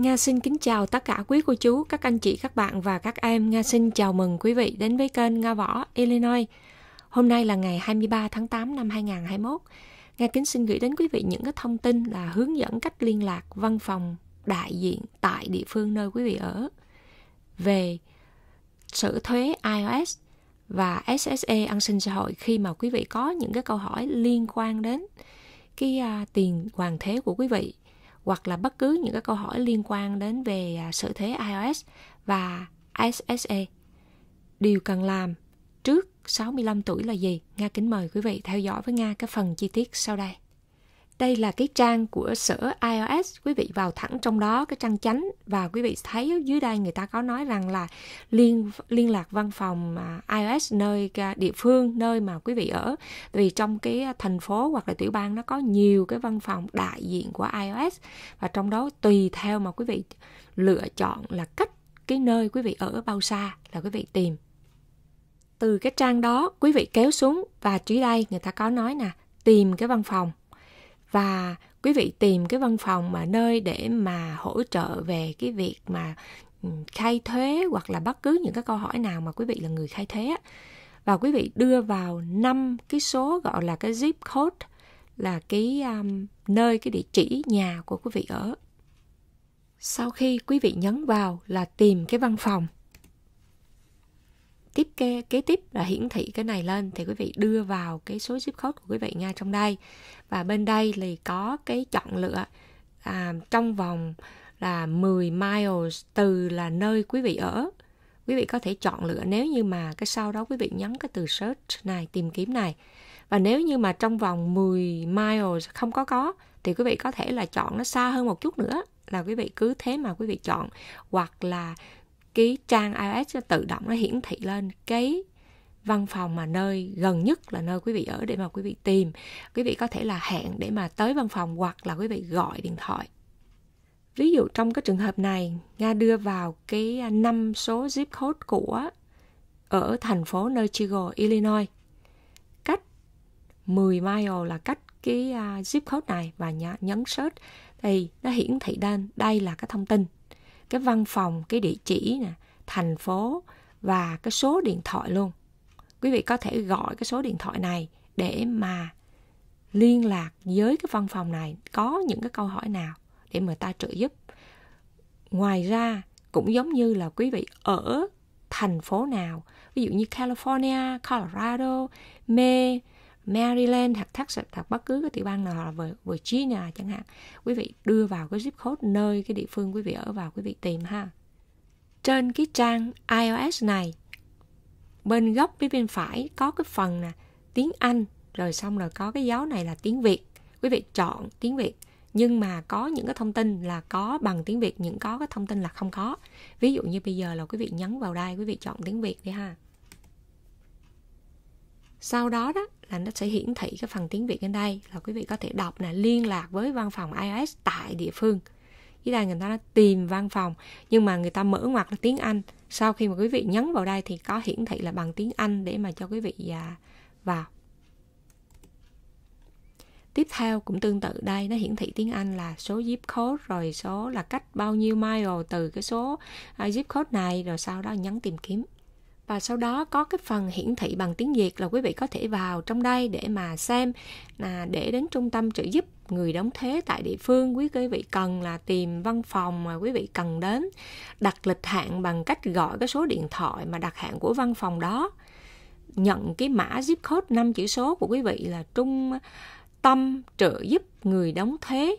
Nga xin kính chào tất cả quý cô chú, các anh chị, các bạn và các em. Nga xin chào mừng quý vị đến với kênh Nga Võ Illinois. Hôm nay là ngày 23 tháng 8 năm 2021. Nga kính xin gửi đến quý vị những cái thông tin là hướng dẫn cách liên lạc văn phòng đại diện tại địa phương nơi quý vị ở về sự thuế IOS và SSE an sinh xã hội khi mà quý vị có những cái câu hỏi liên quan đến cái uh, tiền hoàn thế của quý vị hoặc là bất cứ những cái câu hỏi liên quan đến về à, sở thế iOS và SSE Điều cần làm trước 65 tuổi là gì? Nga kính mời quý vị theo dõi với Nga cái phần chi tiết sau đây đây là cái trang của sở iOS quý vị vào thẳng trong đó cái trang chánh và quý vị thấy dưới đây người ta có nói rằng là liên liên lạc văn phòng à, iOS nơi à, địa phương nơi mà quý vị ở vì trong cái thành phố hoặc là tiểu bang nó có nhiều cái văn phòng đại diện của iOS và trong đó tùy theo mà quý vị lựa chọn là cách cái nơi quý vị ở bao xa là quý vị tìm từ cái trang đó quý vị kéo xuống và dưới đây người ta có nói nè tìm cái văn phòng và quý vị tìm cái văn phòng mà nơi để mà hỗ trợ về cái việc mà khai thuế hoặc là bất cứ những cái câu hỏi nào mà quý vị là người khai thuế và quý vị đưa vào năm cái số gọi là cái zip code là cái um, nơi cái địa chỉ nhà của quý vị ở sau khi quý vị nhấn vào là tìm cái văn phòng tiếp kê, kế tiếp là hiển thị cái này lên thì quý vị đưa vào cái số zip code của quý vị ngay trong đây và bên đây thì có cái chọn lựa à, trong vòng là 10 miles từ là nơi quý vị ở quý vị có thể chọn lựa nếu như mà cái sau đó quý vị nhấn cái từ search này tìm kiếm này và nếu như mà trong vòng 10 miles không có có thì quý vị có thể là chọn nó xa hơn một chút nữa là quý vị cứ thế mà quý vị chọn hoặc là cái trang iOS tự động nó hiển thị lên cái văn phòng mà nơi gần nhất là nơi quý vị ở để mà quý vị tìm quý vị có thể là hẹn để mà tới văn phòng hoặc là quý vị gọi điện thoại ví dụ trong cái trường hợp này nga đưa vào cái năm số zip code của ở thành phố Chicago, Illinois cách 10 mile là cách cái à, zip code này và nhấn search thì nó hiển thị lên đây là cái thông tin cái văn phòng cái địa chỉ nè thành phố và cái số điện thoại luôn quý vị có thể gọi cái số điện thoại này để mà liên lạc với cái văn phòng này có những cái câu hỏi nào để mà ta trợ giúp ngoài ra cũng giống như là quý vị ở thành phố nào ví dụ như California, Colorado, Maine, Maryland hoặc Texas hoặc bất cứ cái tiểu bang nào hoặc là Virginia chẳng hạn quý vị đưa vào cái zip code nơi cái địa phương quý vị ở vào quý vị tìm ha trên cái trang iOS này bên góc phía bên phải có cái phần nè tiếng Anh rồi xong rồi có cái dấu này là tiếng Việt quý vị chọn tiếng Việt nhưng mà có những cái thông tin là có bằng tiếng Việt những có cái thông tin là không có ví dụ như bây giờ là quý vị nhấn vào đây quý vị chọn tiếng Việt đi ha sau đó đó là nó sẽ hiển thị cái phần tiếng Việt trên đây là quý vị có thể đọc là liên lạc với văn phòng iOS tại địa phương dưới đây người ta nói tìm văn phòng nhưng mà người ta mở ngoặc là tiếng Anh sau khi mà quý vị nhấn vào đây thì có hiển thị là bằng tiếng Anh để mà cho quý vị à, vào tiếp theo cũng tương tự đây nó hiển thị tiếng Anh là số zip code rồi số là cách bao nhiêu mile từ cái số à, zip code này rồi sau đó nhấn tìm kiếm và sau đó có cái phần hiển thị bằng tiếng Việt là quý vị có thể vào trong đây để mà xem là để đến trung tâm trợ giúp người đóng thuế tại địa phương quý vị cần là tìm văn phòng mà quý vị cần đến đặt lịch hẹn bằng cách gọi cái số điện thoại mà đặt hẹn của văn phòng đó nhận cái mã zip code 5 chữ số của quý vị là trung tâm trợ giúp người đóng thuế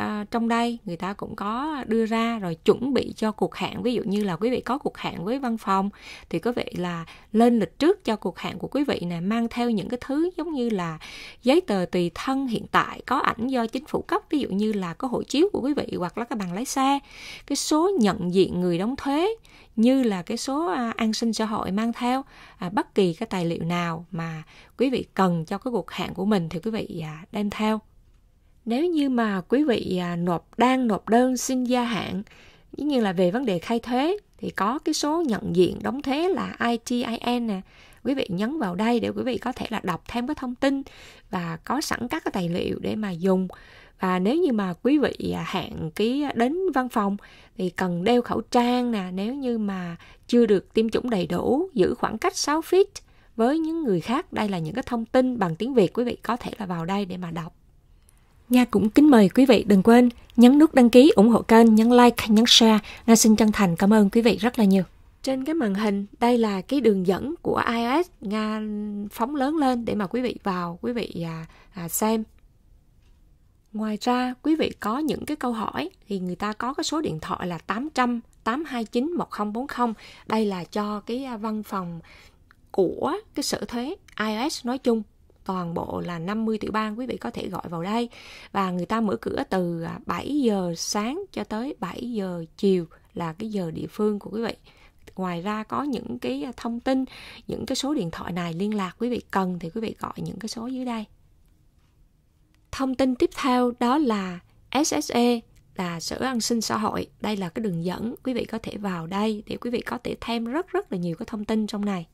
à, trong đây người ta cũng có đưa ra rồi chuẩn bị cho cuộc hẹn ví dụ như là quý vị có cuộc hẹn với văn phòng thì quý vị là lên lịch trước cho cuộc hẹn của quý vị nè mang theo những cái thứ giống như là giấy tờ tùy thân hiện tại có ảnh do chính phủ cấp ví dụ như là có hộ chiếu của quý vị hoặc là cái bằng lái xe cái số nhận diện người đóng thuế như là cái số à, an sinh xã hội mang theo à, bất kỳ cái tài liệu nào mà quý vị cần cho cái cuộc hẹn của mình thì quý vị à, đem theo nếu như mà quý vị à, nộp đang nộp đơn xin gia hạn dĩ như là về vấn đề khai thuế thì có cái số nhận diện đóng thuế là ITIN nè quý vị nhấn vào đây để quý vị có thể là đọc thêm cái thông tin và có sẵn các cái tài liệu để mà dùng và nếu như mà quý vị à, hẹn ký đến văn phòng thì cần đeo khẩu trang nè nếu như mà chưa được tiêm chủng đầy đủ giữ khoảng cách 6 feet với những người khác đây là những cái thông tin bằng tiếng Việt quý vị có thể là vào đây để mà đọc Nga cũng kính mời quý vị đừng quên nhấn nút đăng ký, ủng hộ kênh, nhấn like, nhấn share. Nga xin chân thành cảm ơn quý vị rất là nhiều. Trên cái màn hình, đây là cái đường dẫn của iOS Nga phóng lớn lên để mà quý vị vào, quý vị à, à, xem. Ngoài ra, quý vị có những cái câu hỏi thì người ta có cái số điện thoại là 800 829 1040. Đây là cho cái à, văn phòng của cái sở thuế iOS nói chung toàn bộ là 50 tiểu bang quý vị có thể gọi vào đây và người ta mở cửa từ 7 à, giờ sáng cho tới 7 giờ chiều là cái giờ địa phương của quý vị ngoài ra có những cái thông tin những cái số điện thoại này liên lạc quý vị cần thì quý vị gọi những cái số dưới đây thông tin tiếp theo đó là SSE là Sở An sinh Xã hội. Đây là cái đường dẫn, quý vị có thể vào đây để quý vị có thể thêm rất rất là nhiều cái thông tin trong này.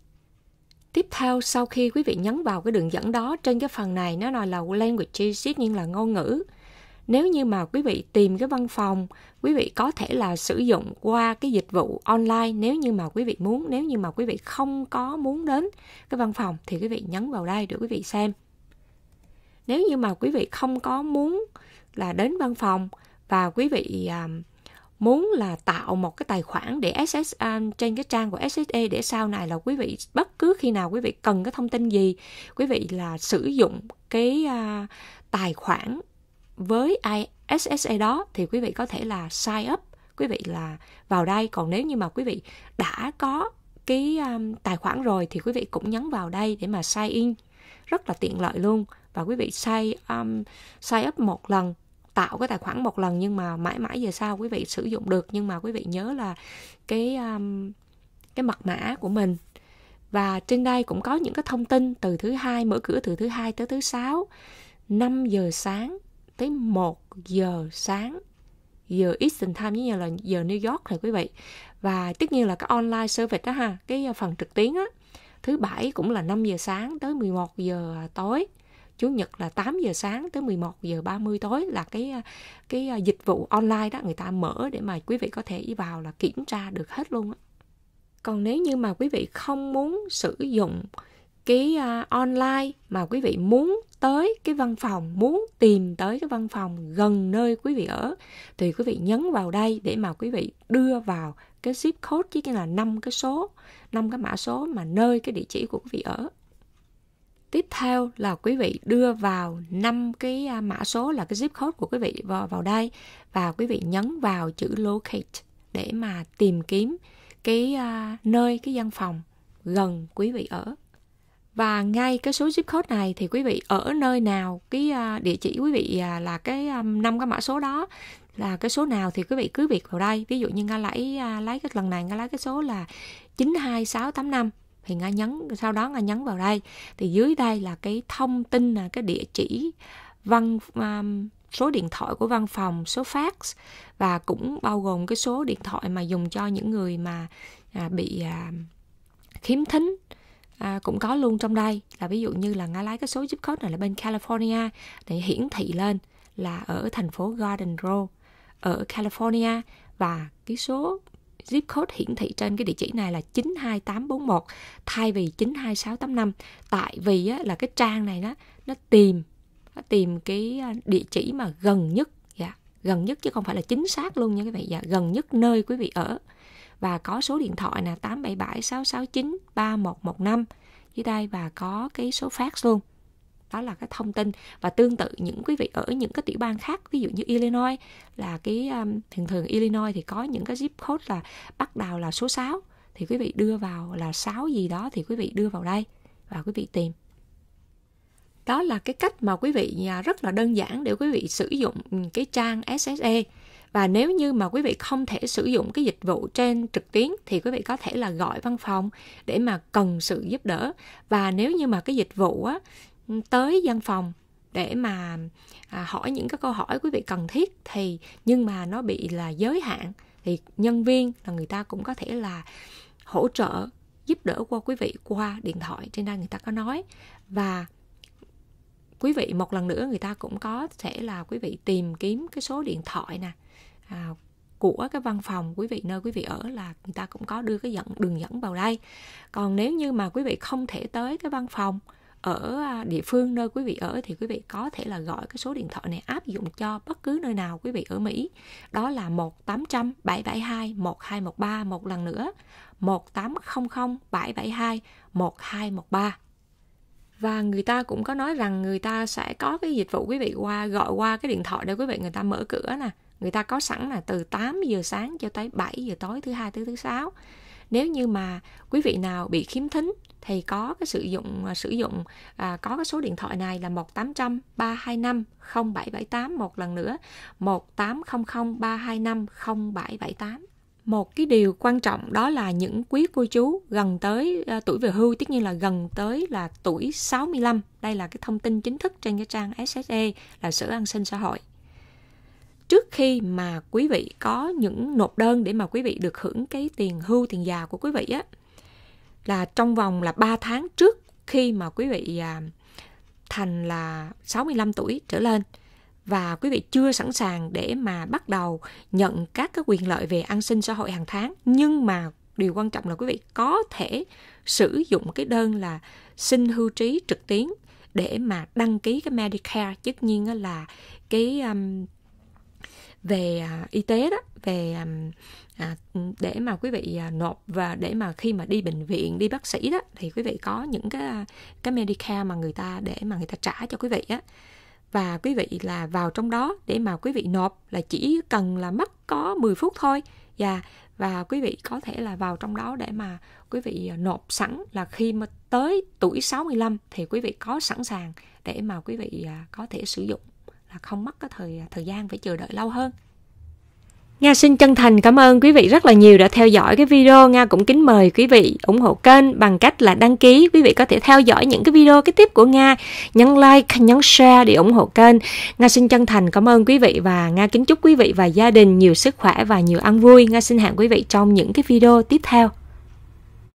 Tiếp theo sau khi quý vị nhấn vào cái đường dẫn đó trên cái phần này nó nói là language dĩ nhiên là ngôn ngữ. Nếu như mà quý vị tìm cái văn phòng, quý vị có thể là sử dụng qua cái dịch vụ online nếu như mà quý vị muốn, nếu như mà quý vị không có muốn đến cái văn phòng thì quý vị nhấn vào đây để quý vị xem. Nếu như mà quý vị không có muốn là đến văn phòng và quý vị um, muốn là tạo một cái tài khoản để SSA à, trên cái trang của SSE để sau này là quý vị bất cứ khi nào quý vị cần cái thông tin gì quý vị là sử dụng cái uh, tài khoản với SSE đó thì quý vị có thể là sign up quý vị là vào đây còn nếu như mà quý vị đã có cái um, tài khoản rồi thì quý vị cũng nhấn vào đây để mà sign in rất là tiện lợi luôn và quý vị sign um, sign up một lần tạo cái tài khoản một lần nhưng mà mãi mãi về sau quý vị sử dụng được nhưng mà quý vị nhớ là cái um, cái mật mã của mình và trên đây cũng có những cái thông tin từ thứ hai mở cửa từ thứ hai tới thứ sáu 5 giờ sáng tới 1 giờ sáng giờ Eastern Time với nhau là giờ New York này quý vị và tất nhiên là cái online service đó ha cái phần trực tuyến á thứ bảy cũng là 5 giờ sáng tới 11 giờ tối chủ nhật là 8 giờ sáng tới 11 giờ 30 tối là cái cái à, dịch vụ online đó người ta mở để mà quý vị có thể vào là kiểm tra được hết luôn á. Còn nếu như mà quý vị không muốn sử dụng cái à, online mà quý vị muốn tới cái văn phòng muốn tìm tới cái văn phòng gần nơi quý vị ở thì quý vị nhấn vào đây để mà quý vị đưa vào cái zip code chứ là năm cái số năm cái mã số mà nơi cái địa chỉ của quý vị ở tiếp theo là quý vị đưa vào năm cái à, mã số là cái zip code của quý vị vào, vào đây và quý vị nhấn vào chữ locate để mà tìm kiếm cái à, nơi cái văn phòng gần quý vị ở và ngay cái số zip code này thì quý vị ở nơi nào cái à, địa chỉ quý vị là cái năm cái mã số đó là cái số nào thì quý vị cứ việc vào đây ví dụ như nga lấy lấy cái lần này nga lấy cái số là 92685 thì nga nhấn sau đó nga nhấn vào đây thì dưới đây là cái thông tin là cái địa chỉ văn um, số điện thoại của văn phòng số fax và cũng bao gồm cái số điện thoại mà dùng cho những người mà à, bị à, khiếm thính à, cũng có luôn trong đây là ví dụ như là nga lái cái số zip code này là bên California để hiển thị lên là ở thành phố Garden Grove ở California và cái số zip code hiển thị trên cái địa chỉ này là 92841 thay vì 92685 tại vì á, là cái trang này đó nó tìm nó tìm cái à, địa chỉ mà gần nhất dạ gần nhất chứ không phải là chính xác luôn nha các bạn dạ gần nhất nơi quý vị ở và có số điện thoại là 877 669 3115 dưới đây và có cái số fax luôn đó là cái thông tin và tương tự những quý vị ở những cái tiểu bang khác ví dụ như Illinois là cái um, thường thường Illinois thì có những cái zip code là bắt đầu là số 6 thì quý vị đưa vào là 6 gì đó thì quý vị đưa vào đây và quý vị tìm đó là cái cách mà quý vị à, rất là đơn giản để quý vị sử dụng cái trang SSE và nếu như mà quý vị không thể sử dụng cái dịch vụ trên trực tuyến thì quý vị có thể là gọi văn phòng để mà cần sự giúp đỡ và nếu như mà cái dịch vụ á, tới văn phòng để mà à, hỏi những cái câu hỏi quý vị cần thiết thì nhưng mà nó bị là giới hạn thì nhân viên là người ta cũng có thể là hỗ trợ giúp đỡ qua quý vị qua điện thoại trên đây người ta có nói và quý vị một lần nữa người ta cũng có thể là quý vị tìm kiếm cái số điện thoại nè à, của cái văn phòng quý vị nơi quý vị ở là người ta cũng có đưa cái dẫn đường dẫn vào đây còn nếu như mà quý vị không thể tới cái văn phòng ở à, địa phương nơi quý vị ở thì quý vị có thể là gọi cái số điện thoại này áp dụng cho bất cứ nơi nào quý vị ở Mỹ. Đó là 1 800 772 1213 một lần nữa 1 800 772 1213 và người ta cũng có nói rằng người ta sẽ có cái dịch vụ quý vị qua gọi qua cái điện thoại để quý vị người ta mở cửa nè người ta có sẵn là từ 8 giờ sáng cho tới 7 giờ tối thứ hai thứ thứ sáu nếu như mà quý vị nào bị khiếm thính thì có cái sử dụng à, sử dụng à, có cái số điện thoại này là 1800 325 0778 một lần nữa 1800 325 0778 một cái điều quan trọng đó là những quý cô chú gần tới uh, tuổi về hưu tất nhiên là gần tới là tuổi 65 đây là cái thông tin chính thức trên cái trang SSE là Sở An sinh xã hội trước khi mà quý vị có những nộp đơn để mà quý vị được hưởng cái tiền hưu tiền già của quý vị á là trong vòng là 3 tháng trước khi mà quý vị à, thành là 65 tuổi trở lên và quý vị chưa sẵn sàng để mà bắt đầu nhận các cái quyền lợi về an sinh xã hội hàng tháng nhưng mà điều quan trọng là quý vị có thể sử dụng cái đơn là xin hưu trí trực tuyến để mà đăng ký cái Medicare tất nhiên là cái um, về à, y tế đó về à, à để mà quý vị à, nộp và để mà khi mà đi bệnh viện đi bác sĩ đó thì quý vị có những cái cái Medicare mà người ta để mà người ta trả cho quý vị á và quý vị là vào trong đó để mà quý vị nộp là chỉ cần là mất có 10 phút thôi và dạ. và quý vị có thể là vào trong đó để mà quý vị nộp sẵn là khi mà tới tuổi 65 thì quý vị có sẵn sàng để mà quý vị có thể sử dụng không mất cái thời thời gian phải chờ đợi lâu hơn Nga xin chân thành cảm ơn quý vị rất là nhiều đã theo dõi cái video. Nga cũng kính mời quý vị ủng hộ kênh bằng cách là đăng ký. Quý vị có thể theo dõi những cái video cái tiếp của Nga, nhấn like, nhấn share để ủng hộ kênh. Nga xin chân thành cảm ơn quý vị và Nga kính chúc quý vị và gia đình nhiều sức khỏe và nhiều ăn vui. Nga xin hẹn quý vị trong những cái video tiếp theo.